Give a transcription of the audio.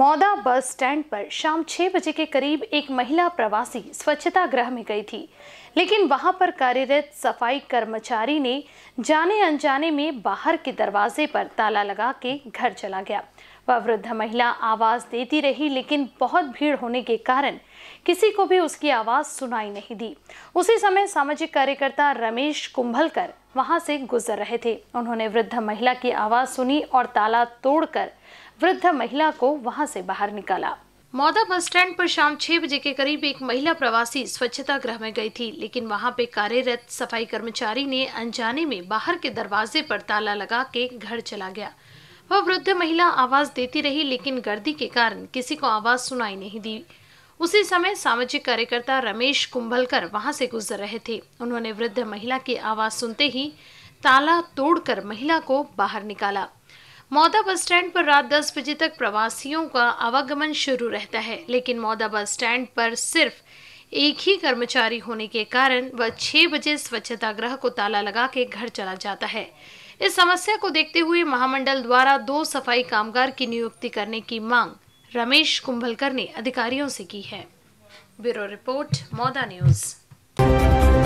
Mouda bus stand पर शाम छह बजे के करीब एक महिला प्रवासी स्वच्छता गृह में गई थी लेकिन वहां पर कार्यरत सफाई कर्मचारी ने जाने अनजाने में बाहर के दरवाजे पर ताला लगा के घर चला गया वह वृद्ध महिला आवाज़ देती रही लेकिन बहुत भीड़ होने के कारण किसी को भी उसकी आवाज़ सुनाई नहीं दी उसी समय सामाजिक कार्यकर्ता रमेश कुंभलकर वहां से गुजर रहे थे उन्होंने वृद्ध महिला की आवाज़ सुनी और ताला तोड़कर वृद्ध महिला को वहां से बाहर निकाला मौदा बस स्टैंड पर शाम छह बजे के करीब एक महिला प्रवासी स्वच्छता गृह में गई थी लेकिन वहां पे कार्यरत सफाई कर्मचारी ने अनजाने में बाहर के दरवाजे पर ताला लगा के घर चला गया वह वृद्ध महिला आवाज देती रही लेकिन गर्दी के कारण किसी को आवाज सुनाई नहीं दी उसी समय सामाजिक कार्यकर्ता रमेश कुंभलकर वहां से गुजर रहे थे उन्होंने वृद्ध महिला की आवाज सुनते ही ताला तोड़कर महिला को बाहर निकाला मौदा बस स्टैंड पर रात 10 बजे तक प्रवासियों का आवागमन शुरू रहता है लेकिन मौदा बस स्टैंड पर सिर्फ एक ही कर्मचारी होने के कारण वह छह बजे स्वच्छता ग्रह को ताला लगा के घर चला जाता है इस समस्या को देखते हुए महामंडल द्वारा दो सफाई कामगार की नियुक्ति करने की मांग रमेश कुंभलकर ने अधिकारियों से की है ब्यूरो रिपोर्ट मौदा न्यूज़